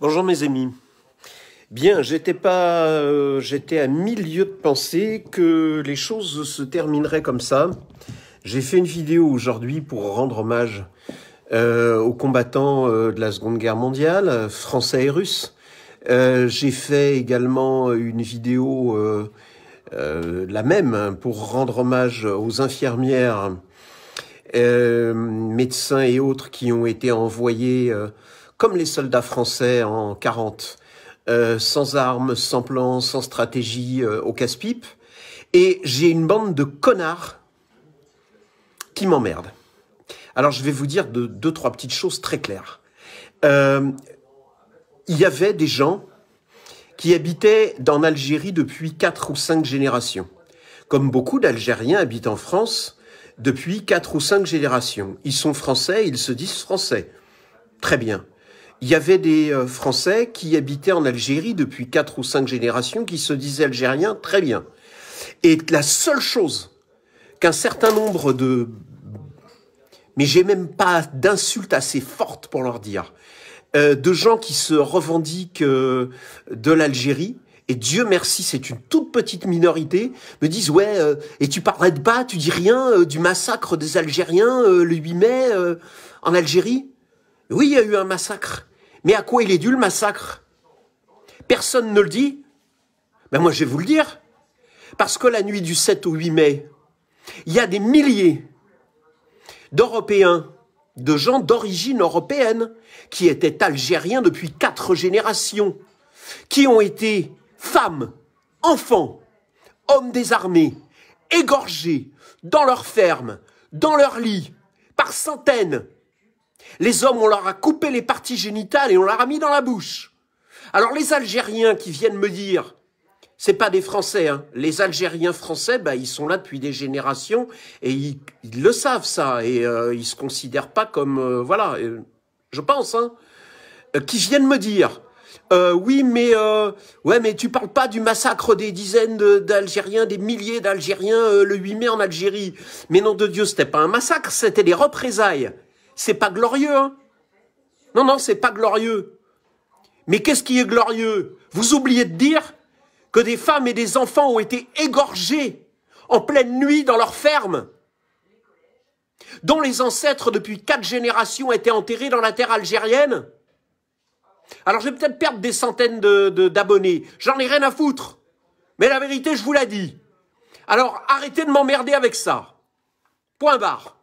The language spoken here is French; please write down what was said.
Bonjour mes amis. Bien, j'étais pas, euh, j'étais à mille lieux de penser que les choses se termineraient comme ça. J'ai fait une vidéo aujourd'hui pour rendre hommage euh, aux combattants euh, de la Seconde Guerre mondiale, français et russes. J'ai fait également une vidéo la même hein, pour rendre hommage aux infirmières, médecins et autres qui ont été envoyés comme les soldats français en 40, euh, sans armes, sans plan, sans stratégie, euh, au casse-pipe. Et j'ai une bande de connards qui m'emmerdent. Alors je vais vous dire deux, trois petites choses très claires. Euh, il y avait des gens qui habitaient en Algérie depuis quatre ou cinq générations. Comme beaucoup d'Algériens habitent en France depuis quatre ou cinq générations. Ils sont français, ils se disent français. Très bien. Il y avait des euh, Français qui habitaient en Algérie depuis quatre ou cinq générations, qui se disaient algériens très bien. Et la seule chose qu'un certain nombre de... Mais j'ai même pas d'insultes assez fortes pour leur dire. Euh, de gens qui se revendiquent euh, de l'Algérie, et Dieu merci, c'est une toute petite minorité, me disent ouais, et tu parlerais de pas, tu dis rien du massacre des Algériens le 8 mai en Algérie Oui, il y a eu un massacre. Mais à quoi il est dû le massacre Personne ne le dit. Ben moi, je vais vous le dire. Parce que la nuit du 7 au 8 mai, il y a des milliers d'Européens, de gens d'origine européenne, qui étaient algériens depuis quatre générations, qui ont été femmes, enfants, hommes des armées, égorgés, dans leurs fermes, dans leurs lits, par centaines, les hommes, on leur a coupé les parties génitales et on leur a mis dans la bouche. Alors les Algériens qui viennent me dire, c'est pas des Français, hein. les Algériens français, bah, ils sont là depuis des générations et ils, le savent ça et euh, ils se considèrent pas comme euh, voilà, euh, je pense, hein. qui viennent me dire. oui, mais ouais, mais tu parles pas du massacre des dizaines d'Algériens, des milliers d'Algériens le 8 mai en Algérie. Mais nom de Dieu, c'était pas un massacre, c'était des représailles. C'est pas glorieux. Hein non, non, c'est pas glorieux. Mais qu'est-ce qui est glorieux Vous oubliez de dire que des femmes et des enfants ont été égorgés en pleine nuit dans leur ferme. dont les ancêtres depuis quatre générations étaient enterrés dans la terre algérienne. Alors je vais peut-être perdre des centaines d'abonnés, de, d'abonnés. j'en ai rien à foutre. Mais la vérité, je vous la dis. Alors arrêtez de m'emmerder avec ça. Point barre.